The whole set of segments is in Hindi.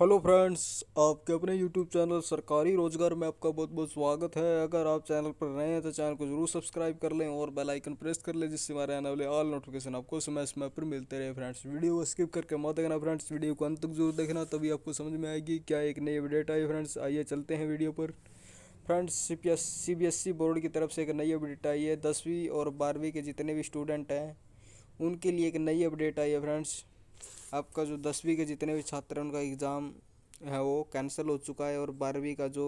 हेलो फ्रेंड्स आपके अपने यूट्यूब चैनल सरकारी रोजगार में आपका बहुत बहुत स्वागत है अगर आप चैनल पर नए हैं तो चैनल को जरूर सब्सक्राइब कर लें और बेल आइकन प्रेस कर लें जिससे हमारे आने वाले ऑल नोटिफिकेशन आपको समय समय पर मिलते रहे फ्रेंड्स वीडियो को स्किप करके मत देखना फ्रेंड्स वीडियो को अंत तक जरूर देखना तभी आपको समझ में आएगी क्या एक नई अपडेट आई फ्रेंड्स आइए चलते हैं वीडियो पर friends C B S board की तरफ से एक नई अपडेट आई है दसवीं और बारहवीं के जितने भी स्टूडेंट हैं उनके लिए एक नई अपडेट आई है फ्रेंड्स आपका जो दसवीं के जितने भी छात्र हैं उनका एग्ज़ाम है वो कैंसिल हो चुका है और बारहवीं का जो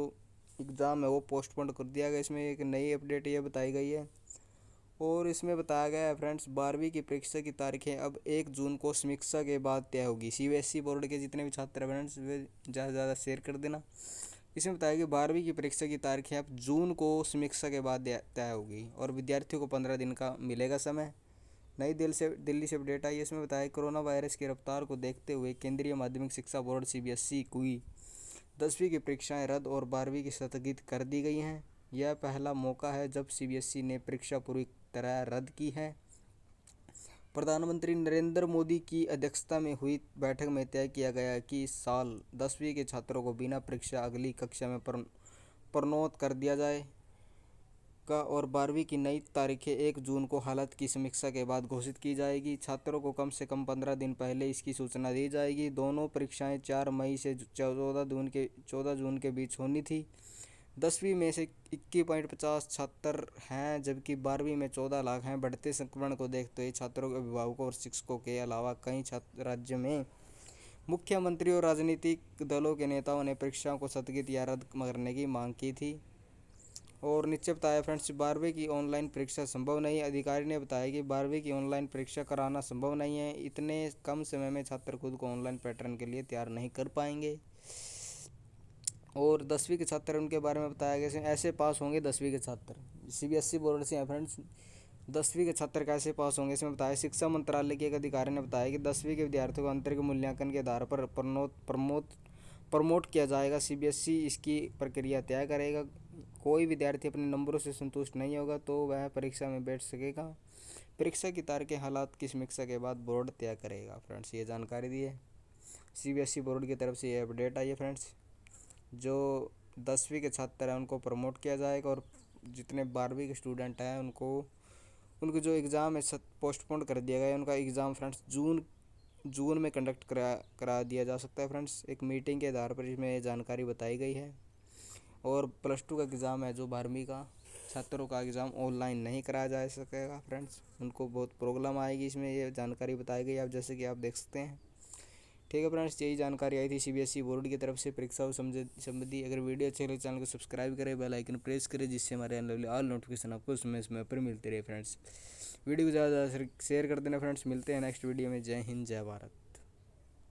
एग्ज़ाम है वो पोस्टपोन कर दिया गया इसमें एक नई अपडेट ये बताई गई है और इसमें बताया गया है फ्रेंड्स बारहवीं की परीक्षा की तारीखें अब एक जून को समीक्षा के बाद तय होगी ई बोर्ड e के जितने भी छात्र हैं फ्रेंड्स वे ज़्यादा से ज़्यादा शेयर कर देना इसमें बताया गया बारहवीं की परीक्षा की तारीखें अब जून को समीक्षा के बाद तय होगी और विद्यार्थियों को पंद्रह दिन का मिलेगा समय नई दिल से दिल्ली से अपडेट आई है इसमें बताया कोरोना वायरस की रफ्तार को देखते हुए केंद्रीय माध्यमिक शिक्षा board C B S E दसवीं की परीक्षाएं रद्द और बारहवीं की स्थगित कर दी गई हैं यह पहला मौका है जब सी बी एस ई ने परीक्षा पूरी तरह रद्द की है प्रधानमंत्री नरेंद्र मोदी की अध्यक्षता में हुई बैठक में तय किया गया कि इस साल दसवीं के छात्रों को बिना परीक्षा अगली कक्षा में प्रणोत कर दिया जाए का और बारहवीं की नई तारीखें एक जून को हालत की समीक्षा के बाद घोषित की जाएगी छात्रों को कम से कम पंद्रह दिन पहले इसकी सूचना दी जाएगी दोनों परीक्षाएं चार मई से चौदह जून के चौदह जून के बीच होनी थी दसवीं में से इक्कीस पॉइंट पचास छात्र हैं जबकि बारहवीं में चौदह लाख हैं बढ़ते संक्रमण को देखते हुए छात्रों के अभिभावकों और शिक्षकों के अलावा कई छात्र राज्य में मुख्यमंत्री और राजनीतिक दलों के नेताओं ने परीक्षाओं को स्थगित या रद्द करने की मांग की थी और नीचे बताया फ्रेंड्स बारहवीं की ऑनलाइन परीक्षा संभव नहीं है अधिकारी ने बताया कि बारहवीं की ऑनलाइन परीक्षा कराना संभव नहीं है इतने कम समय में छात्र खुद को ऑनलाइन पैटर्न के लिए तैयार नहीं कर पाएंगे और दसवीं के छात्र उनके बारे में बताया गया ऐसे पास होंगे दसवीं के छात्र सी e बोर्ड से हैं फ्रेंड्स दसवीं के छात्र कैसे पास होंगे इसमें बताया शिक्षा मंत्रालय के एक अधिकारी ने बताया कि दसवीं के विद्यार्थियों को आंतरिक मूल्यांकन के आधार पर प्रमोट प्रमोट प्रमोट किया जाएगा सीबीएसई e इसकी प्रक्रिया तय करेगा कोई विद्यार्थी अपने नंबरों से संतुष्ट नहीं होगा तो वह परीक्षा में बैठ सकेगा परीक्षा की तारीख के हालात की समीक्षा के बाद बोर्ड तय करेगा फ्रेंड्स ये जानकारी दी है सी e बोर्ड की तरफ से ये अपडेट आई है फ्रेंड्स जो दसवीं के छात्र हैं उनको प्रमोट किया जाएगा और जितने बारहवीं के स्टूडेंट हैं उनको उनके जो एग्ज़ाम है पोस्टपोन कर दिया गया है उनका एग्ज़ाम फ्रेंड्स जून जून में कंडक्ट करा करा दिया जा सकता है फ्रेंड्स एक मीटिंग के आधार पर इसमें जानकारी बताई गई है और प्लस टू का एग्ज़ाम है जो बारहवीं का छात्रों का एग्ज़ाम ऑनलाइन नहीं कराया जा सकेगा फ्रेंड्स उनको बहुत प्रॉब्लम आएगी इसमें ये जानकारी बताई गई आप जैसे कि आप देख सकते हैं ठीक है फ्रेंड्स यही जानकारी आई थी सीबीएसई e बोर्ड की तरफ से परीक्षा समझे संबंधी अगर वीडियो अच्छी लगे चैनल को सब्सक्राइब करें बेल आइकन प्रेस करें जिससे हमारे अनलेवली ऑल नोटिफिकेशन आपको समय समय पर मिलती रहे फ्रेंड्स वीडियो को ज़्यादा से ज़्यादा शेयर कर देना फ्रेंड्स मिलते हैं नेक्स्ट वीडियो में जय हिंद जय भारत